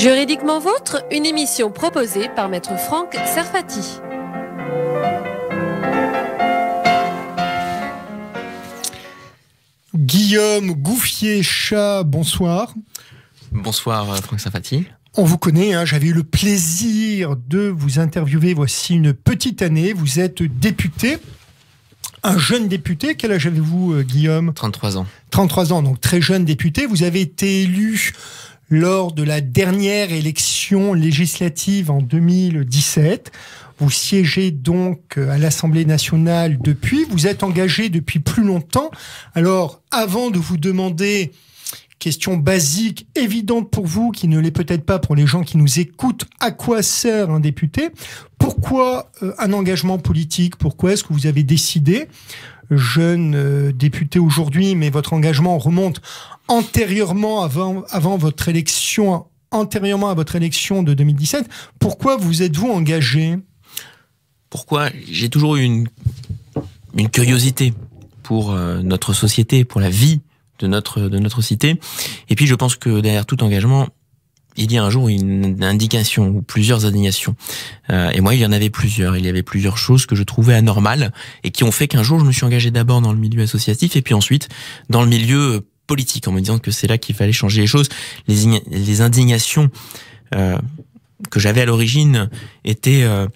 Juridiquement vôtre, une émission proposée par maître Franck Serfati. Guillaume Gouffier-Chat, bonsoir. Bonsoir euh, Franck Serfati. On vous connaît, hein, j'avais eu le plaisir de vous interviewer voici une petite année. Vous êtes député, un jeune député. Quel âge avez-vous, euh, Guillaume 33 ans. 33 ans, donc très jeune député. Vous avez été élu lors de la dernière élection législative en 2017. Vous siégez donc euh, à l'Assemblée nationale depuis, vous êtes engagé depuis plus longtemps. Alors, avant de vous demander, question basique, évidente pour vous, qui ne l'est peut-être pas pour les gens qui nous écoutent, à quoi sert un député Pourquoi euh, un engagement politique Pourquoi est-ce que vous avez décidé jeune euh, député aujourd'hui, mais votre engagement remonte antérieurement, avant, avant votre élection, antérieurement à votre élection de 2017, pourquoi vous êtes-vous engagé Pourquoi J'ai toujours eu une, une curiosité pour euh, notre société, pour la vie de notre, de notre cité. Et puis je pense que derrière tout engagement, il y a un jour une indication ou plusieurs indications. Euh, et moi, il y en avait plusieurs. Il y avait plusieurs choses que je trouvais anormales et qui ont fait qu'un jour, je me suis engagé d'abord dans le milieu associatif et puis ensuite dans le milieu politique en me disant que c'est là qu'il fallait changer les choses. Les, indignations euh, que j'avais à l'origine étaient euh,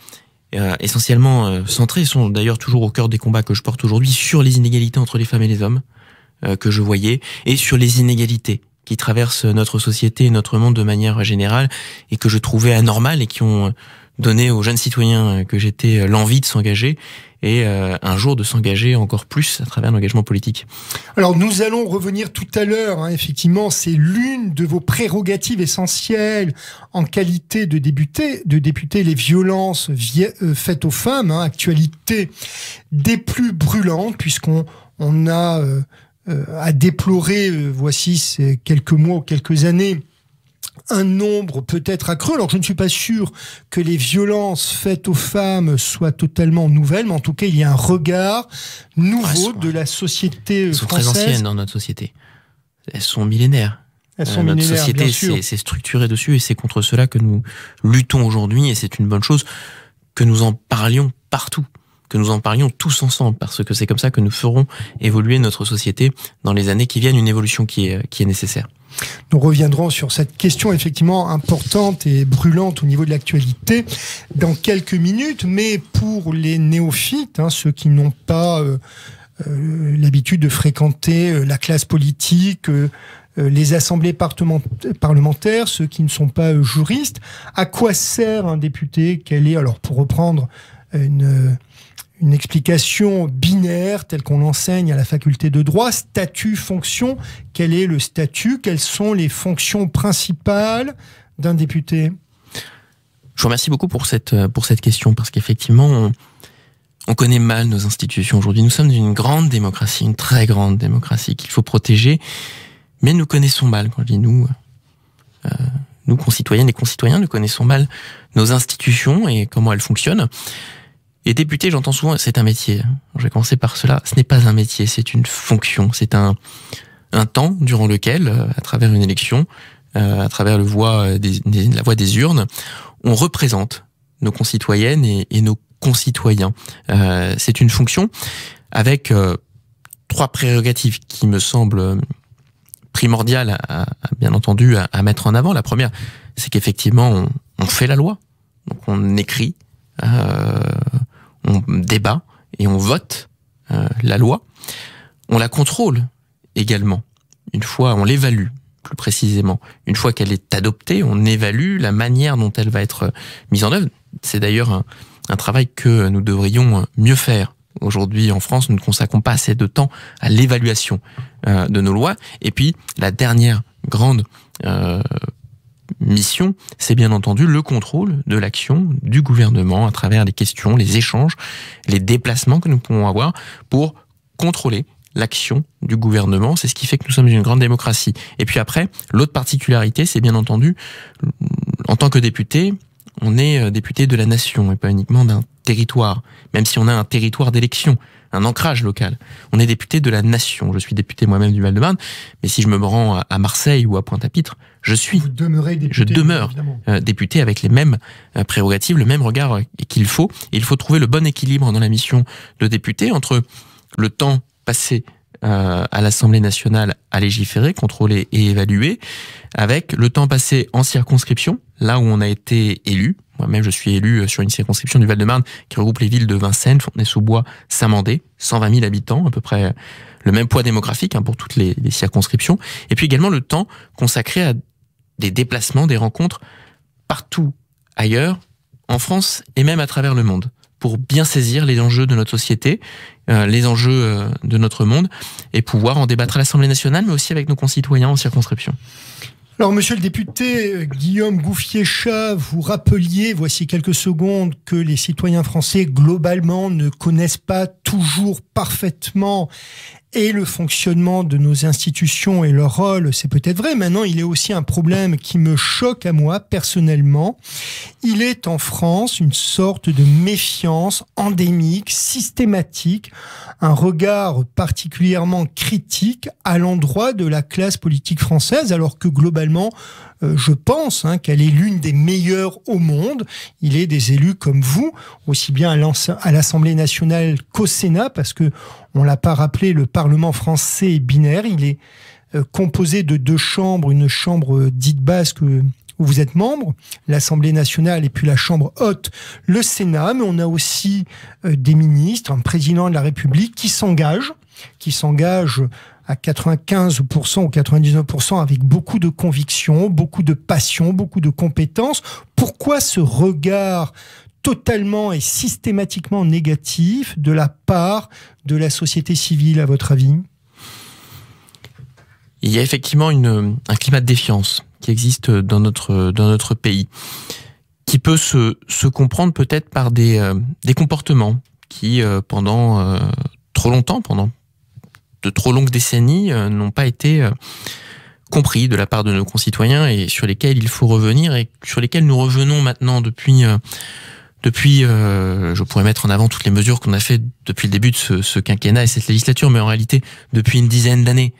euh, essentiellement centrées, sont d'ailleurs toujours au cœur des combats que je porte aujourd'hui sur les inégalités entre les femmes et les hommes que je voyais et sur les inégalités qui traversent notre société et notre monde de manière générale et que je trouvais anormales et qui ont donné aux jeunes citoyens que j'étais l'envie de s'engager et euh, un jour de s'engager encore plus à travers l'engagement politique. Alors nous allons revenir tout à l'heure, hein, effectivement, c'est l'une de vos prérogatives essentielles en qualité de député, de député les violences euh, faites aux femmes, hein, actualité des plus brûlantes, puisqu'on on a euh, à déplorer, voici ces quelques mois ou quelques années, un nombre peut-être accru. Alors je ne suis pas sûr que les violences faites aux femmes soient totalement nouvelles, mais en tout cas il y a un regard nouveau de la société elles sont très anciennes dans notre société. Elles sont millénaires. Elles sont euh, notre société s'est structurée dessus et c'est contre cela que nous luttons aujourd'hui et c'est une bonne chose que nous en parlions partout que nous en parlions tous ensemble, parce que c'est comme ça que nous ferons évoluer notre société dans les années qui viennent, une évolution qui est, qui est nécessaire. Nous reviendrons sur cette question effectivement importante et brûlante au niveau de l'actualité dans quelques minutes, mais pour les néophytes, hein, ceux qui n'ont pas euh, euh, l'habitude de fréquenter euh, la classe politique, les assemblées parlementaires, ceux qui ne sont pas juristes, à quoi sert un député Quel est, alors pour reprendre une une explication binaire telle qu'on l'enseigne à la faculté de droit, statut, fonction. Quel est le statut Quelles sont les fonctions principales d'un député Je vous remercie beaucoup pour cette, euh, pour cette question, parce qu'effectivement, on, connaît mal nos institutions aujourd'hui. Nous sommes une grande démocratie, une très grande démocratie qu'il faut protéger, mais nous connaissons mal, quand je dis nous, euh, nous concitoyennes et concitoyens, nous connaissons mal nos institutions et comment elles fonctionnent. Et député, j'entends souvent, c'est un métier. Je vais commencer par cela. Ce n'est pas un métier, c'est une fonction. C'est un, un temps durant lequel, euh, à travers une élection, euh, à travers le voix des, la voix des urnes, on représente nos concitoyennes et, nos concitoyens. Euh, c'est une fonction avec euh, trois prérogatives qui me semblent primordiales, à, bien entendu, à, mettre en avant. La première, c'est qu'effectivement, on, on, fait la loi. Donc on écrit, euh, on débat et on vote euh, la loi, on la contrôle également. Une fois, on l'évalue plus précisément. Une fois qu'elle est adoptée, on évalue la manière dont elle va être euh, mise en œuvre. C'est d'ailleurs un, travail que nous devrions euh, mieux faire. Aujourd'hui, en France, nous ne consacrons pas assez de temps à l'évaluation de nos lois. Et puis, la dernière grande mission, c'est bien entendu le contrôle de l'action du gouvernement à travers les questions, les échanges, les déplacements que nous pouvons avoir pour contrôler l'action du gouvernement. C'est ce qui fait que nous sommes une grande démocratie. Et puis après, l'autre particularité, c'est bien entendu, en tant que député, on est euh, député de la nation et pas uniquement d'un territoire, même si on a un territoire d'élection, un ancrage local. On est député de la nation. Je suis député moi-même du Val-de-Marne, mais si je me rends à Marseille ou à Pointe-à-Pitre, je suis, je demeure euh, député avec les mêmes euh, prérogatives, le même regard qu'il faut. il faut trouver le bon équilibre dans la mission de député entre le temps passé à l'Assemblée nationale à légiférer, contrôler et évaluer, avec le temps passé en circonscription, là où on a été élu. Moi-même, je suis élu euh, sur une circonscription du Val-de-Marne qui regroupe les villes de Vincennes, Fontenay-sous-Bois, Saint-Mandé, 120 000 habitants, à peu près euh, le même poids démographique hein, pour toutes les, circonscriptions. Et puis également le temps consacré à des déplacements, des rencontres partout ailleurs, en France et même à travers le monde pour bien saisir les enjeux de notre société, euh, les enjeux de notre monde, et pouvoir en débattre à l'Assemblée nationale, mais aussi avec nos concitoyens en circonscription. Alors, monsieur le député euh, Guillaume Gouffier-Chat, vous rappeliez, voici quelques secondes, que les citoyens français, globalement, ne connaissent pas toujours parfaitement et le fonctionnement de nos institutions et leur rôle, c'est peut-être vrai. Maintenant, il est aussi un problème qui me choque à moi personnellement. Il est en France une sorte de méfiance endémique, systématique, un regard particulièrement critique à l'endroit de la classe politique française, alors que globalement, euh, je pense hein, qu'elle est l'une des meilleures au monde. Il est des élus comme vous, aussi bien à l'Assemblée nationale qu'au Sénat, parce que on l'a pas rappelé, le Parlement français est binaire. Il est euh, composé de deux chambres, une chambre euh, dite basque où vous êtes membre, l'Assemblée nationale et puis la Chambre haute, le Sénat, mais on a aussi des ministres, un président de la République qui s'engage, qui s'engagent 95% ou 99% avec beaucoup de conviction, beaucoup de passion, beaucoup de compétences. Pourquoi ce regard totalement et systématiquement négatif de la part de la société civile, à votre avis Il y a effectivement une, un climat de défiance qui existe dans notre, dans notre pays, qui peut se, se comprendre peut-être par des, euh, des comportements qui, euh, pendant euh, trop longtemps, pendant de trop longues décennies euh, n'ont pas été euh, compris de la part de nos concitoyens et sur lesquels il faut revenir et sur lesquels nous revenons maintenant depuis euh, depuis, je pourrais mettre en avant toutes les mesures qu'on a fait depuis le début de ce, ce, quinquennat et cette législature, mais en réalité depuis une dizaine d'années.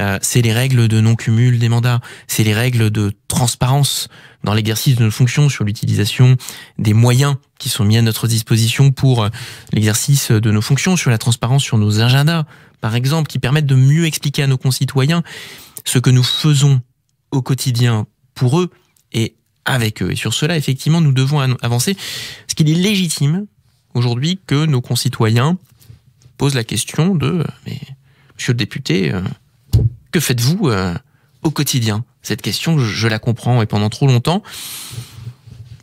Euh, c'est les règles de non-cumul des mandats, c'est les règles de transparence dans l'exercice de nos fonctions sur l'utilisation des moyens qui sont mis à notre disposition pour euh, l'exercice de nos fonctions, sur la transparence sur nos agendas, par exemple, qui permettent de mieux expliquer à nos concitoyens ce que nous faisons au quotidien pour eux et avec eux. Et sur cela, effectivement, nous devons avancer, Est-ce qu'il est légitime aujourd'hui que nos concitoyens posent la question de, euh, mais, monsieur le député, que faites-vous euh, au quotidien Cette question, je, la comprends et pendant trop longtemps,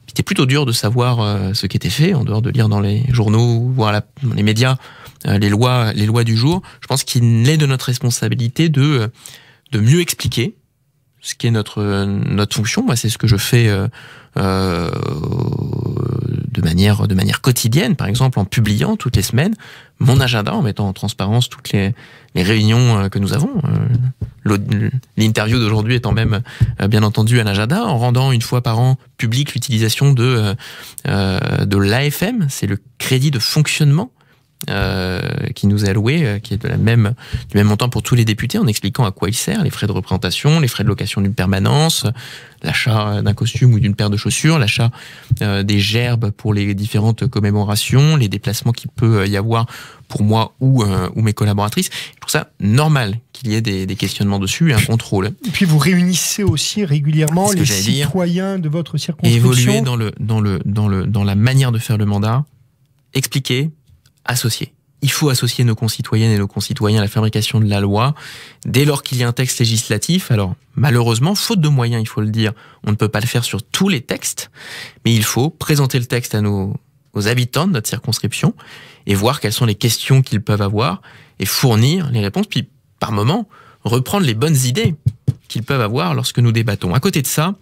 c'était plutôt dur de savoir euh, ce qui était fait, en dehors de lire dans les journaux, voir dans les médias euh, les, lois, les lois du jour. Je pense qu'il est de notre responsabilité de, de mieux expliquer ce qui est notre, notre fonction. Moi, c'est ce que je fais de, manière, de manière quotidienne, par exemple en publiant toutes les semaines mon agenda, en mettant en transparence toutes les, réunions euh, que nous avons. Euh, l'interview d'aujourd'hui étant même, euh, bien entendu, un agenda, en rendant une fois par an public l'utilisation de, de l'AFM, c'est le crédit de fonctionnement euh, qui nous est alloué, euh, qui est de la même, du même montant pour tous les députés, en expliquant à quoi il sert, les frais de représentation, les frais de location d'une permanence, l'achat euh, d'un costume ou d'une paire de chaussures, l'achat des gerbes pour les différentes commémorations, les déplacements qu'il peut y avoir pour moi ou, ou mes collaboratrices. Je trouve ça normal qu'il y ait des, des, questionnements dessus et un contrôle. Et puis vous réunissez aussi régulièrement les citoyens de votre circonscription. Évoluer dans, le, dans, le, dans, le, dans la manière de faire le mandat, expliquer, associer. Il faut associer nos concitoyennes et nos concitoyens à la fabrication de la loi. Dès lors qu'il y a un texte législatif, alors malheureusement, faute de moyens, il faut le dire, on ne peut pas le faire sur tous les textes, mais il faut présenter le texte à nos aux habitants de notre circonscription et voir quelles sont les questions qu'ils peuvent avoir et fournir les réponses, puis par moment reprendre les bonnes idées qu'ils peuvent avoir lorsque nous débattons. À côté de ça,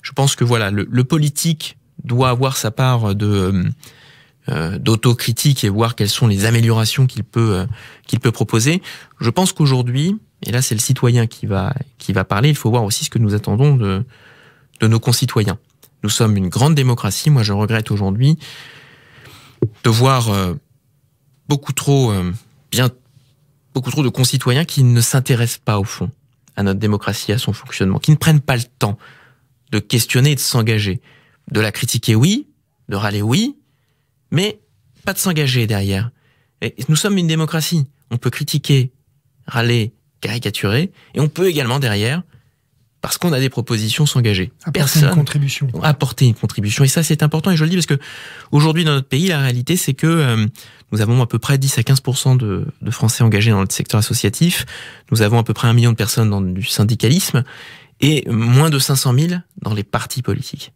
je pense que voilà, le, le politique doit avoir sa part de euh, d'autocritique et voir quelles sont les améliorations qu'il peut euh, qu'il peut proposer. Je pense qu'aujourd'hui, et là c'est le citoyen qui va qui va parler, il faut voir aussi ce que nous attendons de de nos concitoyens. Nous sommes une grande démocratie. Moi, je regrette aujourd'hui de voir euh, beaucoup trop bien beaucoup trop de concitoyens qui ne s'intéressent pas au fond à notre démocratie, à son fonctionnement, qui ne prennent pas le temps de questionner et de s'engager, de la critiquer oui, de râler oui, mais pas de s'engager derrière. nous sommes une démocratie. On peut critiquer, râler, caricaturer, et on peut également derrière, parce qu'on a des propositions, s'engager. Apporter une contribution. Apporter une contribution. Et ça, c'est important. Et je le dis parce que aujourd'hui, dans notre pays, la réalité, c'est que euh, nous avons à peu près 10 à 15 de, de Français engagés dans le secteur associatif. Nous avons à peu près un million de personnes dans du syndicalisme et moins de 500 000 dans les partis politiques.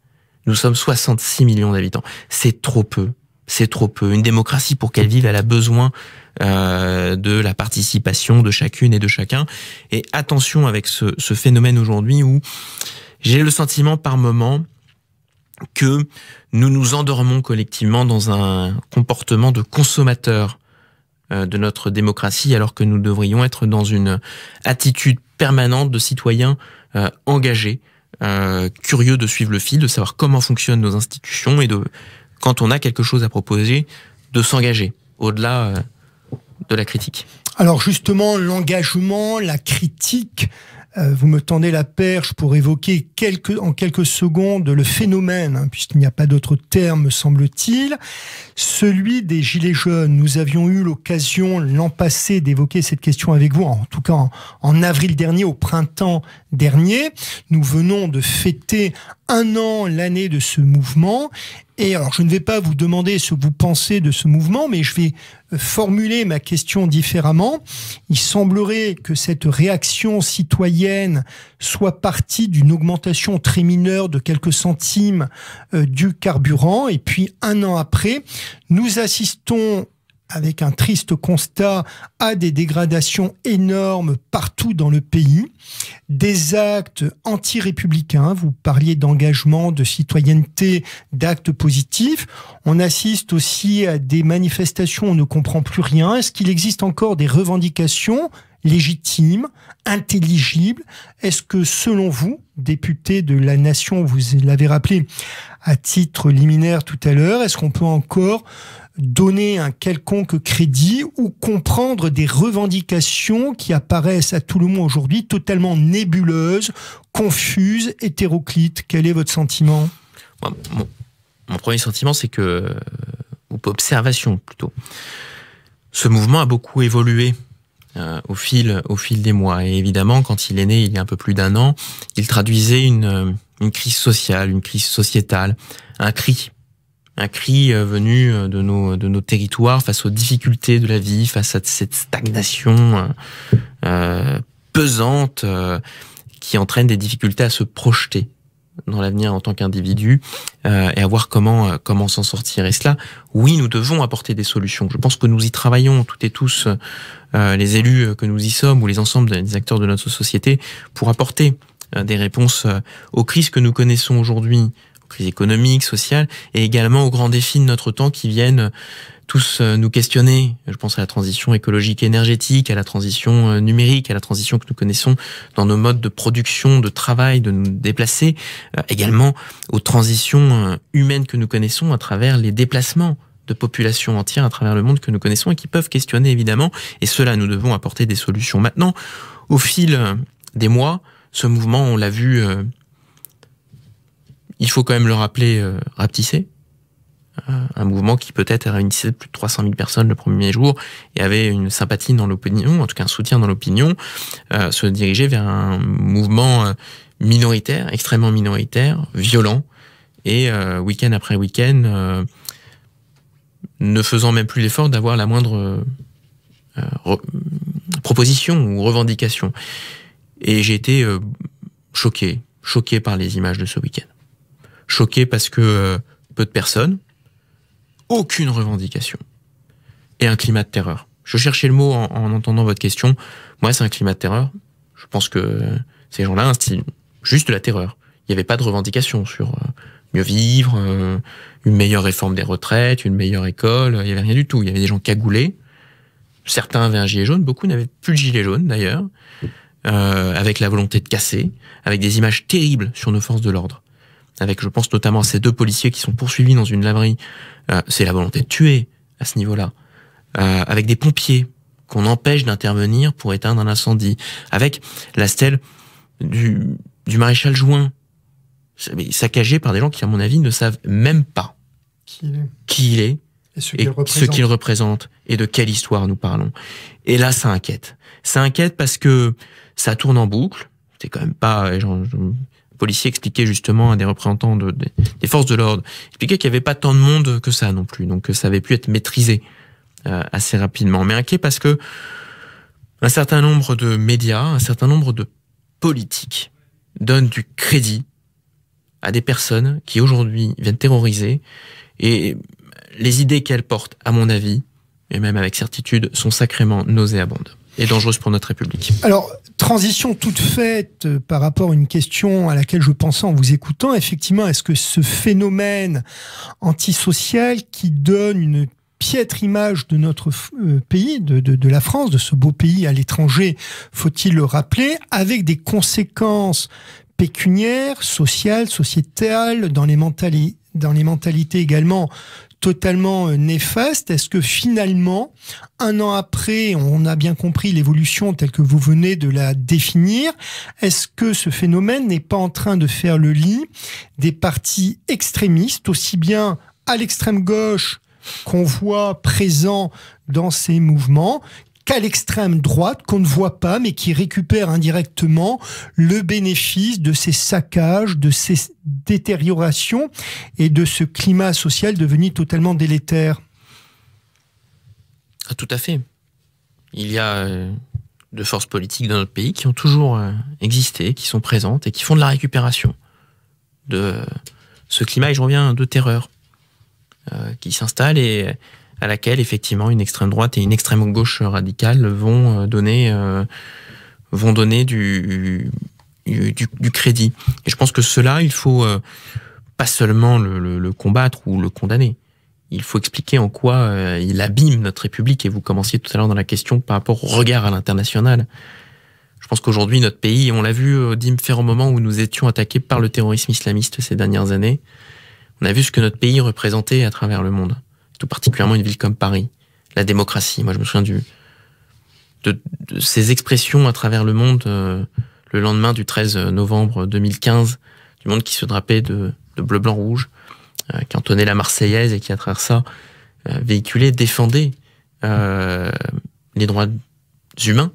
Nous sommes 66 millions d'habitants. C'est trop peu c'est trop peu. Une démocratie, pour qu'elle vive, elle a besoin euh, de la participation de chacune et de chacun. Et attention avec ce, phénomène aujourd'hui où j'ai le sentiment par moment que nous nous endormons collectivement dans un comportement de consommateur euh, de notre démocratie, alors que nous devrions être dans une attitude permanente de citoyens euh, engagés, curieux de suivre le fil, de savoir comment fonctionnent nos institutions et de quand on a quelque chose à proposer, de s'engager au-delà euh, de la critique. Alors justement, l'engagement, la critique, euh, vous me tendez la perche pour évoquer en quelques secondes le phénomène, hein, puisqu'il n'y a pas d'autre terme, semble-t-il, celui des Gilets jaunes. Nous avions eu l'occasion l'an passé d'évoquer cette question avec vous, en tout cas en, avril dernier, au printemps dernier. Nous venons de fêter un an l'année de ce mouvement et alors, je ne vais pas vous demander ce que vous pensez de ce mouvement, mais je vais euh, formuler ma question différemment. Il semblerait que cette réaction citoyenne soit partie d'une augmentation très mineure de quelques centimes euh, du carburant. Et puis, un an après, nous assistons avec un triste constat à des dégradations énormes partout dans le pays, des actes anti-républicains, vous parliez d'engagement, de citoyenneté, d'actes positifs, on assiste aussi à des manifestations, on ne comprend plus rien, est-ce qu'il existe encore des revendications légitime, intelligible Est-ce que, selon vous, député de la nation, vous l'avez rappelé à titre liminaire tout à l'heure, est-ce qu'on peut encore donner un quelconque crédit ou comprendre des revendications qui apparaissent à tout le monde aujourd'hui totalement nébuleuses, confuses, hétéroclites Quel est votre sentiment mon, premier sentiment, c'est que, ou observation plutôt, ce mouvement a beaucoup évolué euh, au, fil, au fil des mois. Et évidemment, quand il est né il y a un peu plus d'un an, il traduisait une, euh, crise sociale, une crise sociétale, un cri un cri euh, venu de nos, de nos territoires face aux difficultés de la vie, face à cette stagnation pesante qui entraîne des difficultés à se projeter, dans l'avenir en tant qu'individu euh, et à voir comment euh, comment s'en sortir. Et cela, oui, nous devons apporter des solutions. Je pense que nous y travaillons toutes et tous, euh, les élus que nous y sommes ou les ensembles des acteurs de notre société, pour apporter des réponses aux crises que nous connaissons aujourd'hui, économique, économiques, et également aux grands défis de notre temps qui viennent euh, tous euh, nous questionner. Je pense à la transition écologique et énergétique, à la transition euh, numérique, à la transition que nous connaissons dans nos modes de production, de travail, de nous déplacer, également aux transitions humaines que nous connaissons à travers les déplacements de populations entières à travers le monde que nous connaissons et qui peuvent questionner évidemment. Et cela, nous devons apporter des solutions. Maintenant, au fil des mois, ce mouvement, on l'a vu il faut quand même le rappeler, euh, euh Un mouvement qui peut-être réunissait plus de 300 000 personnes le premier jour et avait une sympathie dans l'opinion, en tout cas un soutien dans l'opinion, euh, se dirigeait vers un mouvement euh, minoritaire, extrêmement minoritaire, violent, et week-end après week-end, ne faisant même plus l'effort d'avoir la moindre proposition ou revendication. Et j'ai été choqué, choqué par les images de ce week-end choqué parce que euh, peu de personnes, aucune revendication et un climat de terreur. Je cherchais le mot en, entendant votre question. Moi, c'est un climat de terreur. Je pense que ces gens-là instillent juste la terreur. Il n'y avait pas de revendication sur euh, mieux vivre, euh, une meilleure réforme des retraites, une meilleure école. Il n'y avait rien du tout. Il y avait des gens cagoulés. Certains avaient un gilet jaune, beaucoup n'avaient plus de gilet jaune d'ailleurs, avec la volonté de casser, avec des images terribles sur nos forces de l'ordre avec je pense notamment à ces deux policiers qui sont poursuivis dans une laverie, euh, c'est la volonté de tuer à ce niveau-là, euh, avec des pompiers qu'on empêche d'intervenir pour éteindre un incendie, avec la stèle du, du maréchal Juin, saccagée par des gens qui, à mon avis, ne savent même pas qui il est, et ce qu'il représente. représente et de quelle histoire nous parlons. Et là, ça inquiète. Ça inquiète parce que ça tourne en boucle. C'est quand même pas, policiers expliquait justement à des représentants des forces de l'ordre, qu'il n'y avait pas tant de monde que ça non plus, donc que ça avait pu être maîtrisé euh, assez rapidement. Mais inquiet parce que un certain nombre de médias, un certain nombre de politiques donnent du crédit à des personnes qui aujourd'hui viennent terroriser et les idées qu'elles portent, à mon avis, et même avec certitude, sont sacrément nauséabondes et dangereuse pour notre République. Alors, transition toute faite euh, par rapport à une question à laquelle je pensais en vous écoutant. Effectivement, est-ce que ce phénomène antisocial qui donne une piètre image de notre euh, pays, de, la France, de ce beau pays à l'étranger, faut-il le rappeler, avec des conséquences pécuniaires, sociales, sociétales, dans les mentalités également totalement euh, néfaste. Est-ce que finalement, un an après, on a bien compris l'évolution telle que vous venez de la définir, est-ce que ce phénomène n'est pas en train de faire le lit des partis extrémistes, aussi bien à l'extrême gauche qu'on voit présent dans ces mouvements qu'à l'extrême droite qu'on ne voit pas mais qui récupère indirectement le bénéfice de ces saccages, de ces détériorations et de ce climat social devenu totalement délétère. Ah, tout à fait. Il y a euh, de forces politiques dans notre pays qui ont toujours euh, existé, qui sont présentes et qui font de la récupération de ce climat, et je reviens, de terreur euh, qui s'installe et à laquelle effectivement une extrême droite et une extrême gauche radicale vont euh, donner, euh, vont donner du, du, crédit. Et je pense que cela, il faut euh, pas seulement le, combattre ou le condamner. Il faut expliquer en quoi il abîme notre République. Et vous commenciez tout à l'heure dans la question par rapport au regard à l'international. Je pense qu'aujourd'hui, notre pays, on l'a vu au moment où nous étions attaqués par le terrorisme islamiste ces dernières années, on a vu ce que notre pays représentait à travers le monde tout particulièrement une ville comme Paris, la démocratie. Moi, je me souviens du, de, ces expressions à travers le monde euh, le lendemain du 13 novembre 2015, du monde qui se drapait de, bleu, blanc, rouge, euh, qui entonnait la Marseillaise et qui, à travers ça, euh, véhiculait, défendait les droits humains,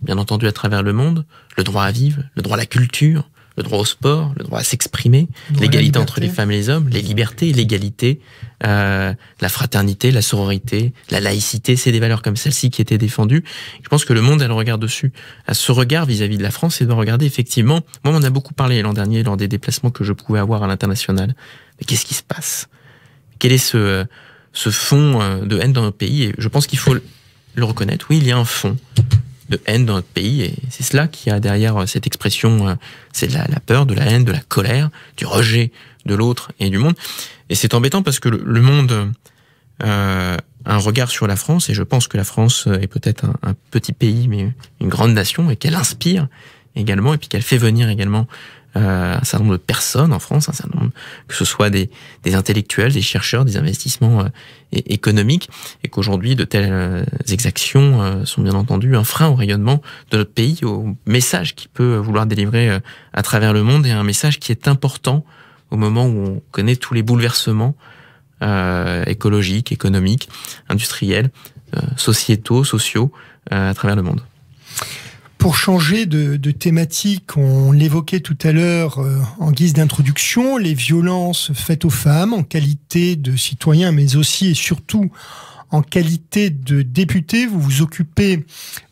bien entendu, à travers le monde, le droit à vivre, le droit à la culture, le droit au sport, le droit à s'exprimer, l'égalité entre les femmes et les hommes, les libertés, l'égalité, euh, la fraternité, la sororité, la laïcité, c'est des valeurs comme celle-ci qui étaient défendues. Je pense que le monde a le regard dessus, à ce regard vis-à-vis de la France, et doit regarder effectivement, moi on en a beaucoup parlé l'an dernier lors des déplacements que je pouvais avoir à l'international, mais qu'est-ce qui se passe Quel est ce, ce fond euh, de haine dans nos pays Et je pense qu'il faut le reconnaître, oui, il y a un fond de haine dans notre pays. Et c'est cela qui a derrière euh, cette expression, euh, c'est la, peur, de la haine, de la colère, du rejet de l'autre et du monde. Et c'est embêtant parce que le, monde euh, a un regard sur la France, et je pense que la France est peut-être un, petit pays, mais une grande nation, et qu'elle inspire également, et puis qu'elle fait venir également euh, un certain nombre de personnes en France, un certain nombre, que ce soit des, des intellectuels, des chercheurs, des investissements euh, économiques, et qu'aujourd'hui de telles euh, exactions sont bien entendu un frein au rayonnement de notre pays, au message qu'il peut vouloir délivrer à travers le monde, et un message qui est important au moment où on connaît tous les bouleversements écologiques, économiques, industriels, sociétaux, sociaux, à travers le monde. Pour changer de, thématique, on l'évoquait tout à l'heure euh, en guise d'introduction, les violences faites aux femmes en qualité de citoyen, mais aussi et surtout en qualité de député, vous vous occupez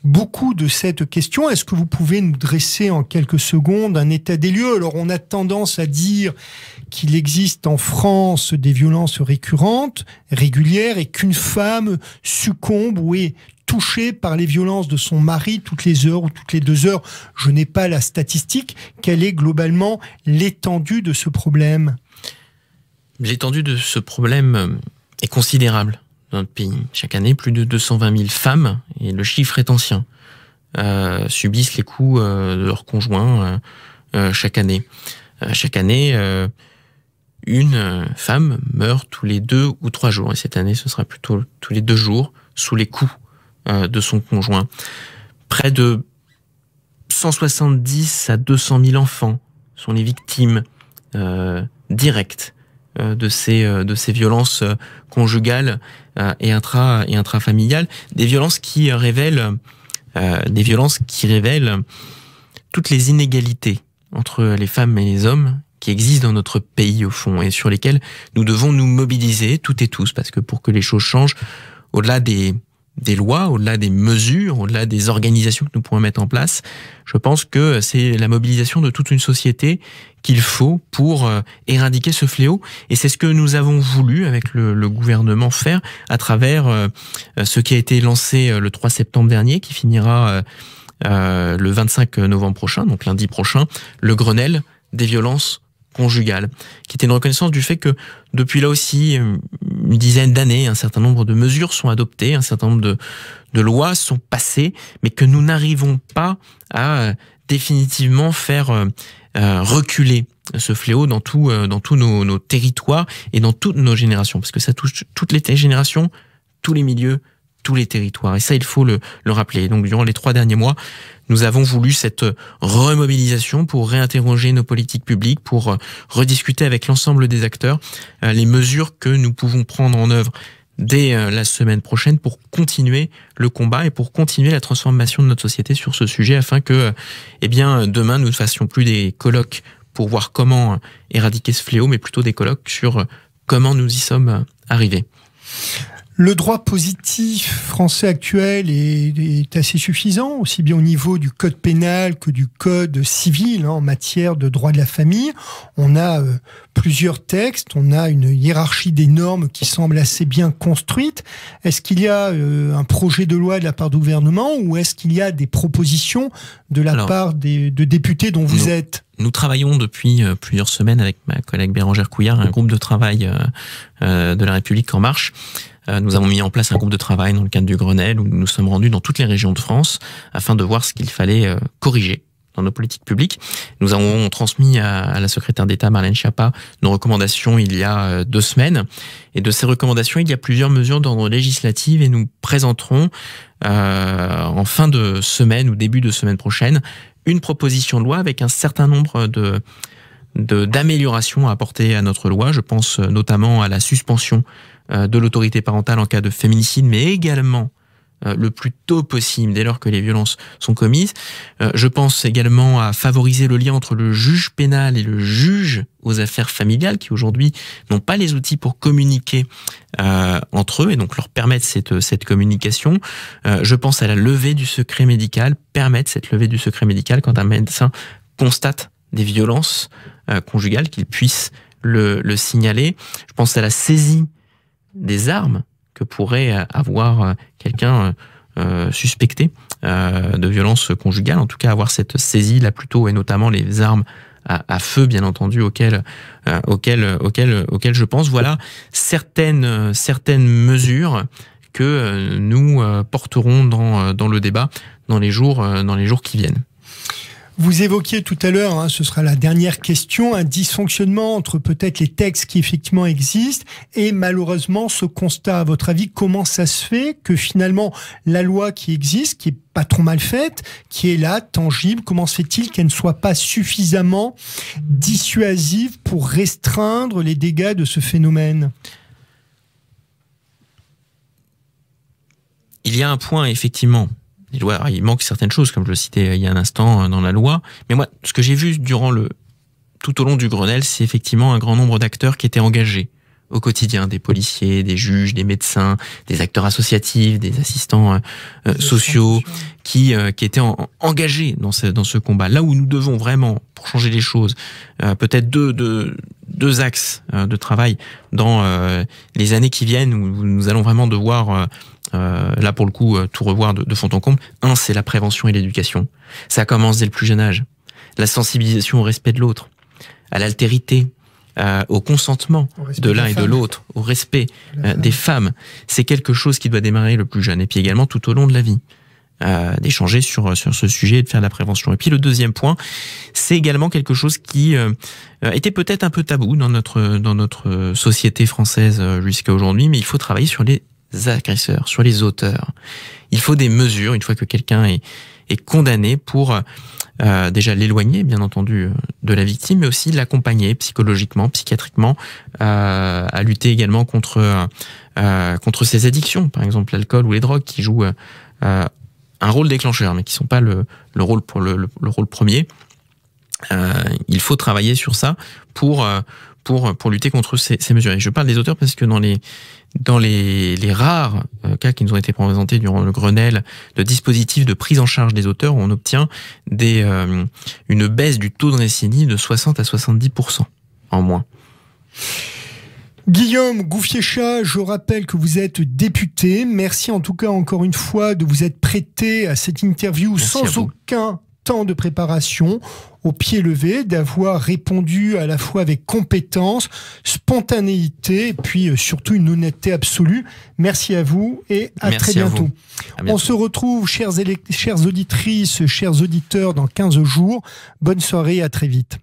beaucoup de cette question. Est-ce que vous pouvez nous dresser en quelques secondes un état des lieux Alors on a tendance à dire qu'il existe en France des violences récurrentes, régulières, et qu'une femme succombe ou est touchée par les violences de son mari toutes les heures ou toutes les deux heures. Je n'ai pas la statistique. Quelle est globalement l'étendue de ce problème L'étendue de ce problème euh, est considérable dans notre pays. Chaque année, plus de 220 000 femmes, et le chiffre est ancien, euh, subissent les coups euh, de leurs conjoints chaque année. chaque année, une femme meurt tous les deux ou trois jours, et cette année, ce sera plutôt tous les deux jours, sous les coups euh, de son conjoint. Près de 170 à 200 000 enfants sont les victimes euh, directes euh, de ces, de ces violences conjugales et, intra, et intrafamiliales, des violences qui révèlent, des violences qui révèlent toutes les inégalités entre les femmes et les hommes qui existent dans notre pays au fond et sur lesquelles nous devons nous mobiliser toutes et tous parce que pour que les choses changent, au-delà des, des lois, au-delà des mesures, au-delà des organisations que nous pouvons mettre en place. Je pense que c'est la mobilisation de toute une société qu'il faut pour euh, éradiquer ce fléau. Et c'est ce que nous avons voulu avec le, le, gouvernement faire à travers euh, euh, ce qui a été lancé le 3 septembre dernier, qui finira le 25 novembre prochain, donc lundi prochain, le Grenelle des violences conjugales, qui était une reconnaissance du fait que depuis là aussi une dizaine d'années, un certain nombre de mesures sont adoptées, un certain nombre de, lois sont passées, mais que nous n'arrivons pas à euh, définitivement faire euh, euh, reculer ce fléau dans, tout, dans tous nos, nos, territoires et dans toutes nos générations, parce que ça touche toutes les générations, tous les milieux, les territoires. Et ça, il faut le, le rappeler. Donc, durant les trois derniers mois, nous avons voulu cette remobilisation pour réinterroger nos politiques publiques, pour euh, rediscuter avec l'ensemble des acteurs euh, les mesures que nous pouvons prendre en œuvre dès euh, la semaine prochaine pour continuer le combat et pour continuer la transformation de notre société sur ce sujet afin que, eh bien, demain, nous ne fassions plus des colloques pour voir comment éradiquer ce fléau, mais plutôt des colloques sur comment nous y sommes arrivés. Le droit positif français actuel est, assez suffisant, aussi bien au niveau du code pénal que du code civil hein, en matière de droit de la famille. On a euh, plusieurs textes, on a une hiérarchie des normes qui semble assez bien construite. Est-ce qu'il y a euh, un projet de loi de la part du gouvernement ou est-ce qu'il y a des propositions de la part des, de députés dont vous êtes nous travaillons depuis euh, plusieurs semaines avec ma collègue Bérangère Couillard, un groupe de travail de la République en marche, euh, nous avons mis en place un groupe de travail dans le cadre du Grenelle où nous sommes rendus dans toutes les régions de France afin de voir ce qu'il fallait euh, corriger dans nos politiques publiques. Nous avons transmis à la secrétaire d'État Marlène Schiappa nos recommandations il y a euh, deux semaines. Et de ces recommandations, il y a plusieurs mesures d'ordre législatif et nous présenterons en fin de semaine ou début de semaine prochaine une proposition de loi avec un certain nombre de d'améliorations à apporter à notre loi. Je pense notamment à la suspension euh, de l'autorité parentale en cas de féminicide, mais également euh, le plus tôt possible dès lors que les violences sont commises. Euh, je pense également à favoriser le lien entre le juge pénal et le juge aux affaires familiales qui aujourd'hui n'ont pas les outils pour communiquer entre eux et donc leur permettre cette, cette communication. je pense à la levée du secret médical, permettre cette levée du secret médical quand un médecin constate des violences conjugales, qu'il puisse le, signaler. Je pense à la saisie des armes que pourrait avoir euh, quelqu'un euh, euh, suspecté de violence conjugale, en tout cas avoir cette saisie là plutôt, et notamment les armes à, feu, bien entendu, auxquelles, je pense. Voilà certaines, certaines mesures que nous porterons dans, dans le débat dans les jours, dans les jours qui viennent. Vous évoquiez tout à l'heure, hein, ce sera la dernière question, un dysfonctionnement entre peut-être les textes qui effectivement existent et malheureusement ce constat. À votre avis, comment ça se fait que finalement la loi qui existe, qui est pas trop mal faite, qui est là, tangible, comment se fait-il qu'elle ne soit pas suffisamment dissuasive pour restreindre les dégâts de ce phénomène Il y a un point, effectivement, il manque certaines choses, comme je le citais il y a un instant euh, dans la loi. Mais moi, ce que j'ai vu durant le, tout au long du Grenelle, c'est effectivement un grand nombre d'acteurs qui étaient engagés au quotidien, des policiers, des juges, des médecins, des acteurs associatifs, des assistants euh, euh, sociaux, qui, qui étaient engagés dans ce, dans ce combat. Là où nous devons vraiment, pour changer les choses, peut-être deux, deux, deux axes de travail dans les années qui viennent, où nous allons vraiment devoir euh, là pour le coup, euh, tout revoir de, fond en comble. Un, c'est la prévention et l'éducation. Ça commence dès le plus jeune âge. La sensibilisation au respect de l'autre, à l'altérité, euh, au consentement de l'un et de l'autre, au respect des femmes, c'est quelque chose qui doit démarrer le plus jeune. Et puis également tout au long de la vie. d'échanger sur sur ce sujet et de faire la prévention. Et puis le deuxième point, c'est également quelque chose qui était peut-être un peu tabou dans notre dans notre société française jusqu'à aujourd'hui, mais il faut travailler sur les agresseurs, sur les auteurs. Il faut des mesures une fois que quelqu'un est, condamné pour euh, déjà l'éloigner, bien entendu, euh, de la victime, mais aussi l'accompagner psychologiquement, psychiatriquement, euh, à lutter également contre euh, contre ses addictions, par exemple l'alcool ou les drogues, qui jouent euh, un rôle déclencheur, mais qui sont pas le, le rôle pour le, le, le rôle premier. Euh, il faut travailler sur ça pour pour, pour lutter contre ces, mesures. Et je parle des auteurs parce que dans les, dans les, rares euh, cas qui nous ont été présentés durant le Grenelle de dispositifs de prise en charge des auteurs, on obtient des, euh, une baisse du taux de récidive de 60 à 70% en moins. Guillaume gouffier je rappelle que vous êtes député. Merci en tout cas encore une fois de vous être prêté à cette interview sans aucun temps de préparation au pied levé, d'avoir répondu à la fois avec compétence, spontanéité, puis euh, surtout une honnêteté absolue. Merci à vous et à très bientôt. On se retrouve, chers chères auditrices, chers auditeurs, dans 15 jours. Bonne soirée, à très vite.